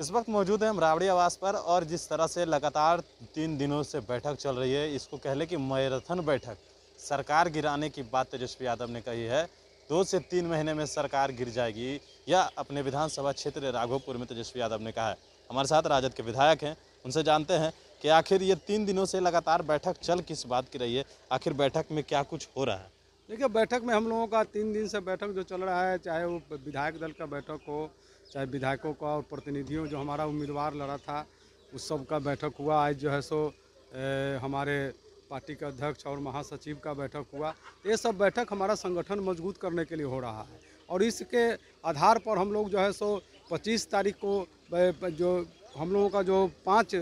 इस वक्त मौजूद हैं हम रावड़ी आवास पर और जिस तरह से लगातार तीन दिनों से बैठक चल रही है इसको कह लें कि मैराथन बैठक सरकार गिराने की बात तेजस्वी यादव ने कही है दो से तीन महीने में सरकार गिर जाएगी या अपने विधानसभा क्षेत्र राघोपुर में तेजस्वी यादव ने कहा है हमारे साथ राजद के विधायक हैं उनसे जानते हैं कि आखिर ये तीन दिनों से लगातार बैठक चल किस बात की रही है आखिर बैठक में क्या कुछ हो रहा है देखिए बैठक में हम लोगों का तीन दिन से बैठक जो चल रहा है चाहे वो विधायक दल का बैठक हो चाहे विधायकों का और प्रतिनिधियों जो हमारा उम्मीदवार लड़ा था उस सब का बैठक हुआ आज जो है सो ए, हमारे पार्टी के अध्यक्ष और महासचिव का बैठक हुआ ये सब बैठक हमारा संगठन मजबूत करने के लिए हो रहा है और इसके आधार पर हम लोग जो है सो 25 तारीख को जो हम लोगों का जो 5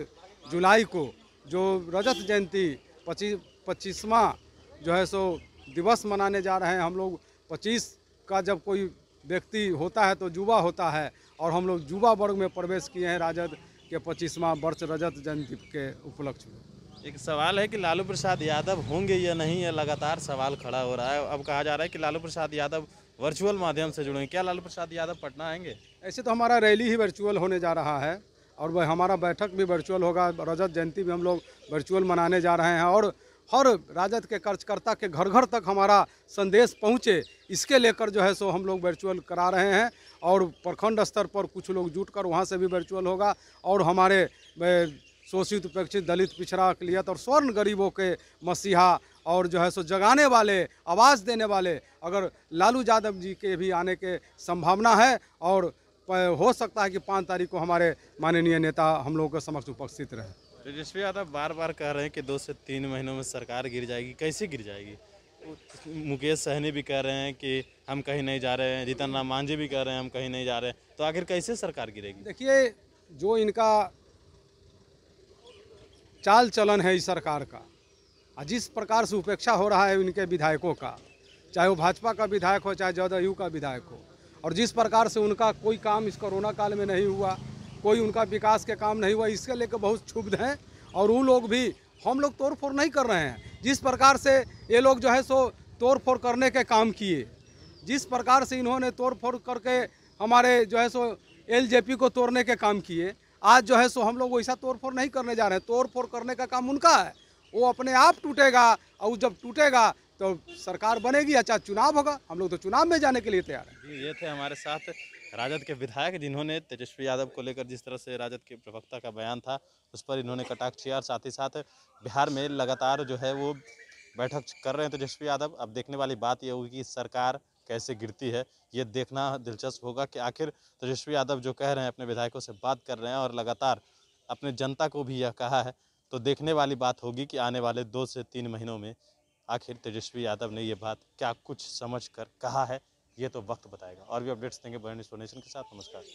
जुलाई को जो रजत जयंती पच्चीस पच्चीसवा जो है सो दिवस मनाने जा रहे हैं हम लोग 25 का जब कोई व्यक्ति होता है तो युवा होता है और हम लोग युवा वर्ग में प्रवेश किए हैं राजद के पच्चीसवां वर्ष रजत जयंती के उपलक्ष्य में एक सवाल है कि लालू प्रसाद यादव होंगे या नहीं यह लगातार सवाल खड़ा हो रहा है अब कहा जा रहा है कि लालू प्रसाद यादव वर्चुअल माध्यम से जुड़ेंगे क्या लालू प्रसाद यादव पटना आएंगे ऐसे तो हमारा रैली ही वर्चुअल होने जा रहा है और वह हमारा बैठक भी वर्चुअल होगा रजत जयंती भी हम लोग वर्चुअल मनाने जा रहे हैं और हर राजद के कार्यकर्ता के घर घर तक हमारा संदेश पहुँचे इसके लेकर जो है सो हम लोग वर्चुअल करा रहे हैं और प्रखंड स्तर पर कुछ लोग जुट कर वहाँ से भी वर्चुअल होगा और हमारे शोषित उपेक्षित दलित पिछड़ा अकलियत और स्वर्ण गरीबों के मसीहा और जो है सो जगाने वाले आवाज़ देने वाले अगर लालू यादव जी के भी आने के संभावना है और हो सकता है कि पाँच तारीख को हमारे माननीय नेता हम लोगों के समक्ष उपस्थित रहे तेजस्वी यादव बार बार कह रहे हैं कि दो से तीन महीनों में सरकार गिर जाएगी कैसे गिर जाएगी मुकेश सहनी भी कह रहे हैं कि हम कहीं नहीं जा रहे हैं जीतन राम मांझी भी कह रहे हैं हम कहीं नहीं जा रहे हैं तो आखिर कैसे सरकार गिरेगी देखिए जो इनका चाल चलन है इस सरकार का और जिस प्रकार से उपेक्षा हो रहा है इनके विधायकों का चाहे वो भाजपा का विधायक हो चाहे जदयू का विधायक हो और जिस प्रकार से उनका कोई काम इस कोरोना काल में नहीं हुआ कोई उनका विकास के काम नहीं हुआ इसके लेकर बहुत क्षुब्ध हैं और वो लोग भी हम लोग तोड़फोड़ नहीं कर रहे हैं जिस प्रकार से ये लोग जो है सो तोड़फोड़ करने के काम किए जिस प्रकार से इन्होंने तोड़फोड़ करके हमारे जो है सो एलजेपी को तोड़ने के काम किए आज जो है सो हम लोग वैसा तोड़फोड़ नहीं करने जा रहे हैं तोड़फोड़ करने का काम उनका है वो अपने आप टूटेगा और जब टूटेगा तो सरकार बनेगी अच्छा चुनाव होगा हम लोग तो चुनाव में जाने के लिए तैयार हैं ये थे हमारे साथ राजद के विधायक जिन्होंने तेजस्वी यादव को लेकर जिस तरह से राजद के प्रवक्ता का बयान था उस पर इन्होंने कटाक्ष किया और साथ ही साथ बिहार में लगातार जो है वो बैठक कर रहे हैं तेजस्वी यादव अब देखने वाली बात यह होगी कि सरकार कैसे गिरती है ये देखना दिलचस्प होगा कि आखिर तेजस्वी यादव जो कह रहे हैं अपने विधायकों से बात कर रहे हैं और लगातार अपने जनता को भी यह कहा है तो देखने वाली बात होगी कि आने वाले दो से तीन महीनों में आखिर तेजस्वी यादव ने ये बात क्या कुछ समझ कर कहा है ये तो वक्त बताएगा और भी अपडेट्स देंगे बड़े स्टोनेशन के साथ नमस्कार